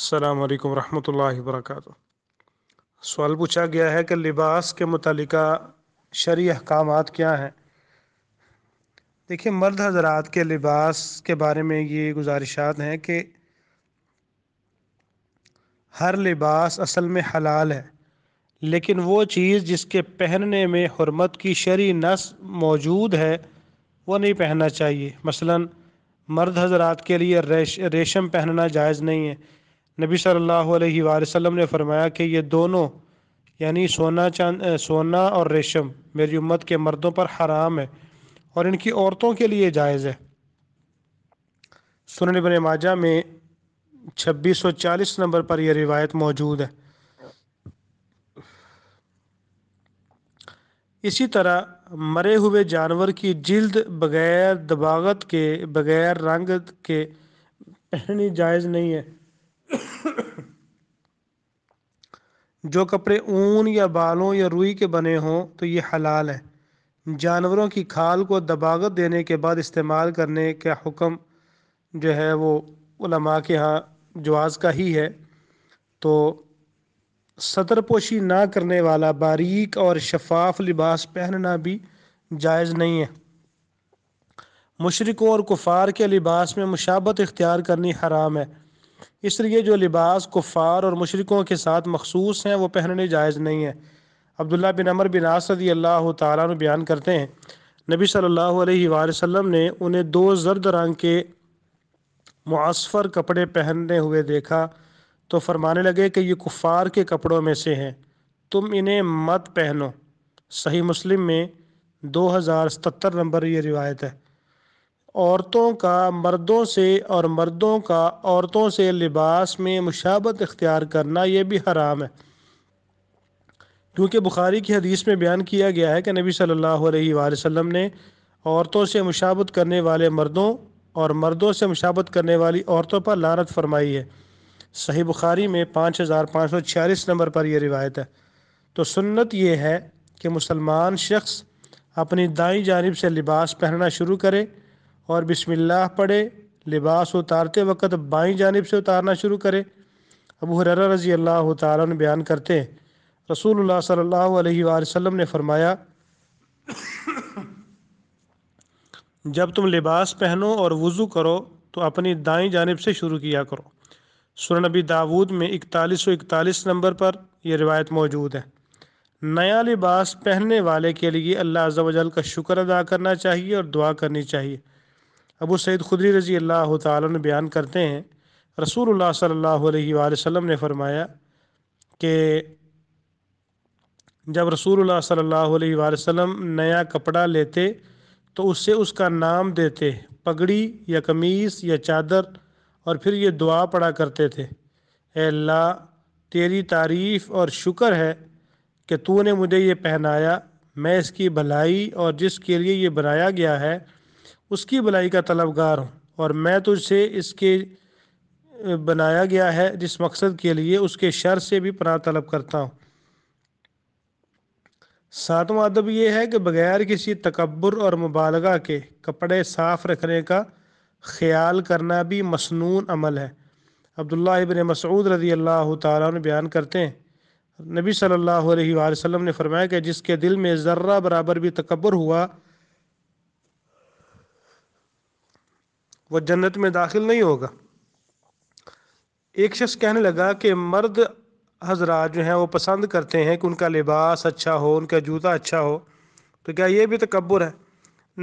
अल्लाम वरहमत ला सवाल पूछा गया है कि लिबास के मुतल शरी अहकाम क्या हैं देखिए मर्द हजरात के लिबास के बारे में ये गुजारिशात हैं कि हर लिबास असल में हलाल है लेकिन वो चीज़ जिसके पहनने में हरमत की शरी नस मौजूद है वो नहीं पहनना चाहिए मसला मर्द हजरात के लिए रेश रेशम पहनना जायज़ नहीं है नबी सल्लल्लाहु अलैहि वसल्लम ने फरमाया कि ये दोनों यानी सोना चांद सोना और रेशम मेरी उम्मत के मर्दों पर हराम है और इनकी औरतों के लिए जायज़ है सुन इबन माजा में 2640 नंबर पर यह रिवायत मौजूद है इसी तरह मरे हुए जानवर की जिल्द बगैर दबागत के बगैर रंग के पहनी जायज़ नहीं है जो कपड़े ऊन या बालों या रुई के बने हों तो ये हलाल है जानवरों की खाल को दबागत देने के बाद इस्तेमाल करने का हुक्म जो है वो उलमा के यहाँ जवाज़ का ही है तो सतरपोशी ना करने वाला बारीक और शफाफ लिबास पहनना भी जायज़ नहीं है मशरक़ों और कुफार के लिबास में मुशाबत इख्तियार करनी हराम है इसलिए जो लिबास कुफ़ार और मशरक़ों के साथ मखसूस हैं वो पहनने जायज़ नहीं है अब्दुल्ला बिन अमर बिन आसदी अल्लाह तु बयान करते हैं नबी सल्लल्लाहु अलैहि वसल्लम ने उन्हें दो जर्द रंग के मुआसफ़र कपड़े पहनने हुए देखा तो फरमाने लगे कि ये कुफ़ार के कपड़ों में से हैं तुम इन्हें मत पहनो सही मुस्लिम में दो हज़ार सतर नंबर ये रिवायत है औरतों का मर्दों से और मर्दों का औरतों से लिबास में मुशाबत इख्तियार करना यह भी हराम है क्योंकि बुखारी की हदीस में बयान किया गया है कि नबी सल्लल्लाहु अलैहि वसल्लम ने औरतों से मुशाबत करने वाले मर्दों और मर्दों से मुशाबत करने वाली औरतों पर लानत फरमाई है सही बुखारी में पाँच हज़ार पाँच सौ छियालीस नंबर पर यह रिवायत है तो सुन्नत ये है कि मुसलमान शख्स अपनी दाई जानब से लिबास पहनना शुरू करे और बिस्मिल्लाह पढ़े लिबास उतारते वक्त बाई जानब से उतारना शुरू करें अबू हर रजी अल्लाह तारन बयान करते हैं रसूल सल्लल्लाहु अलैहि वसल्लम ने फरमाया जब तुम लिबास पहनो और वज़ू करो तो अपनी दाई जानब से शुरू किया करो सुन नबी दाऊद में इकतालीस सौ इकतालीस नंबर पर यह रिवायत मौजूद है नया लिबास पहनने वाले के लिए अल्लाह वजल का शुक्र अदा करना चाहिए और दुआ करनी चाहिए अबू सैद खुदरी रजी अल्लाह तालन बयान करते हैं रसूल सल्ला वसम ने फरमाया कि जब रसूल सल्ला वसम नया कपड़ा लेते तो उससे उसका नाम देते पगड़ी या कमीज़ या चादर और फिर ये दुआ पढ़ा करते थे अल्लाह तेरी तारीफ़ और शुक्र है कि तूने मुझे ये पहनाया मैं इसकी भलाई और जिसके लिए ये बनाया गया है उसकी भलाई का तलबगार हूँ और मैं तुझसे इसके बनाया गया है जिस मकसद के लिए उसके शर से भी पनाह तलब करता हूँ सातवां अदब यह है कि बगैर किसी तकबर और मुबालगा के कपड़े साफ़ रखने का ख्याल करना भी मसनून अमल है अब्दुल्ला इबन मसऊद रजी अल्लाह तारन बयान करते हैं नबी सल्लल्लाहु अलैहि वसल्लम ने फरमाया कि जिसके दिल में ज़र्रा बराबर भी तकबर हुआ वह जन्नत में दाखिल नहीं होगा एक शख्स कहने लगा कि मर्द हज़रा जो हैं वो पसंद करते हैं कि उनका लिबास अच्छा हो उनका जूता अच्छा हो तो क्या ये भी तकबर है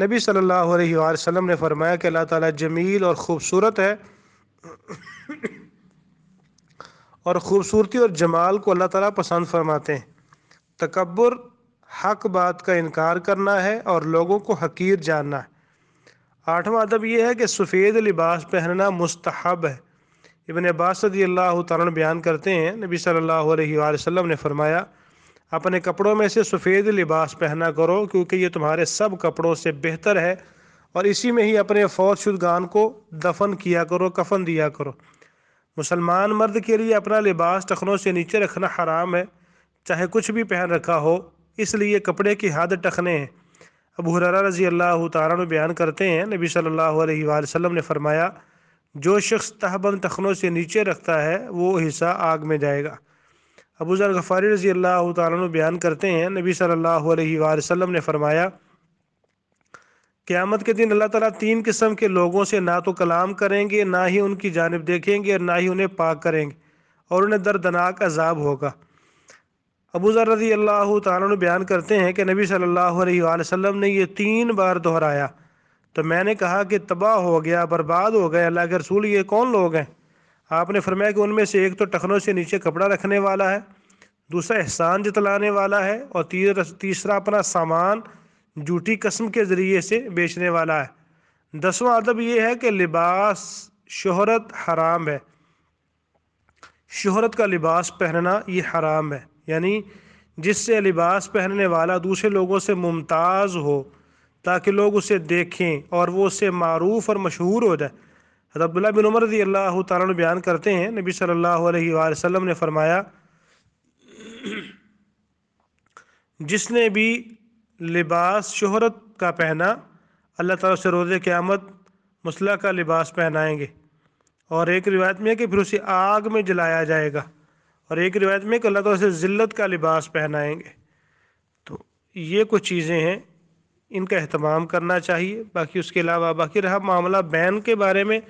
नबी सल्लल्लाहु अलैहि वसल्लम ने फरमाया कि अल्लाह ताला जमील और ख़ूबसूरत है और ख़ूबसूरती और जमाल को अल्लाह ताला पसंद फरमाते हैं तकबर हक बात का इनकार करना है और लोगों को हकीर जानना है आठवां अदब यह है कि सफ़ेद लिबास पहनना मुस्तहब है इबन अब्बासदी अल्लाह तारन बयान करते हैं नबी सल्लल्लाहु अलैहि वसल्लम ने फरमाया अपने कपड़ों में से सफ़ेद लिबास पहना करो क्योंकि ये तुम्हारे सब कपड़ों से बेहतर है और इसी में ही अपने फौज शुदगान को दफन किया करो कफन दिया करो मुसलमान मर्द के लिए अपना लिबास टखनों से नीचे रखना हराम है चाहे कुछ भी पहन रखा हो इसलिए कपड़े की हद टखने हैं अब हुरारा रजी अल्लाह तारा बयान करते हैं नबी सल्लल्लाहु अलैहि वसल्लम ने फरमाया जो शख्स तहबन तखनों से नीचे रखता है वो हिस्सा आग में जाएगा अबू जर गफ़ारी रजी अल्लाह तारा बयान करते हैं नबी सल्लल्लाहु अलैहि वसल्लम ने फरमाया क़्यामत के दिन अल्लाह ताला तीन किस्म के लोगों से ना तो कलाम करेंगे ना ही उनकी जानब देखेंगे और ना ही उन्हें पाक करेंगे और उन्हें दर्दनाक अजाब होगा अबूज़र रजी अल्लाह तु बयान करते हैं कि नबी सल्लल्लाहु अलैहि वसल्लम ने ये तीन बार दोहराया तो मैंने कहा कि तबाह हो गया बर्बाद हो गया अल्लाह के रसूल ये कौन लोग हैं आपने फरमाया कि उनमें से एक तो टखनों से नीचे कपड़ा रखने वाला है दूसरा एहसान जतलाने वाला है और तीसरा अपना सामान जूठी कस्म के ज़रिए से बेचने वाला है दसवां अदब यह है कि लिबास शहरत हराम है शहरत का लिबास पहनना ये हराम है यानी जिससे लिबास पहनने वाला दूसरे लोगों से मुमताज़ हो ताकि लोग उसे देखें और वो उससे मरूफ और मशहूर हो जाए हज़रत बिन उमर रजी अल्लाह तारा बयान करते हैं नबी सल्लल्लाहु अलैहि वसल्लम ने फरमाया जिसने भी लिबास शहरत का पहना अल्लाह ताला से रोज़े क़्यामत मसला का लिबास पहनाएंगे और एक रिवायत में है कि फिर उसे आग में जलाया जाएगा और एक रिवायत में कि अल्लाह से उसे का लिबास पहनाएंगे तो ये कुछ चीज़ें हैं इनका अहतमाम करना चाहिए बाकी उसके अलावा बाकी रहा मामला बैन के बारे में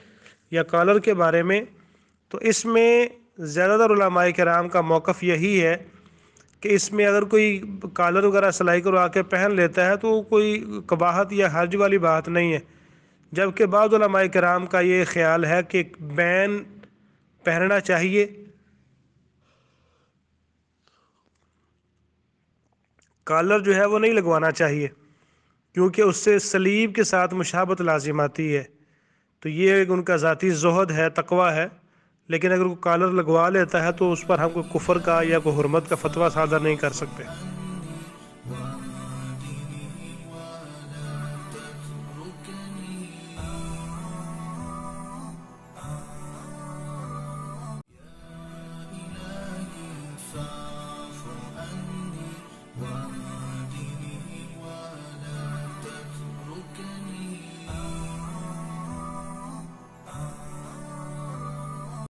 या कॉलर के बारे में तो इसमें ज़्यादातर कराम का मौक़ यही है कि इसमें अगर कोई कॉलर वगैरह सिलाई करवा के पहन लेता है तो कोई कबाहत या हर्ज वाली बात नहीं है जबकि बाद कराम का ये ख्याल है कि बैन पहनना चाहिए कॉलर जो है वो नहीं लगवाना चाहिए क्योंकि उससे सलीब के साथ मुशाबत लाजिम आती है तो ये उनका ज़ाती जहद है तकवा है लेकिन अगर वो कॉलर लगवा लेता है तो उस पर हम कोई कुफर का या कोई हरमत का फतवा साझा नहीं कर सकते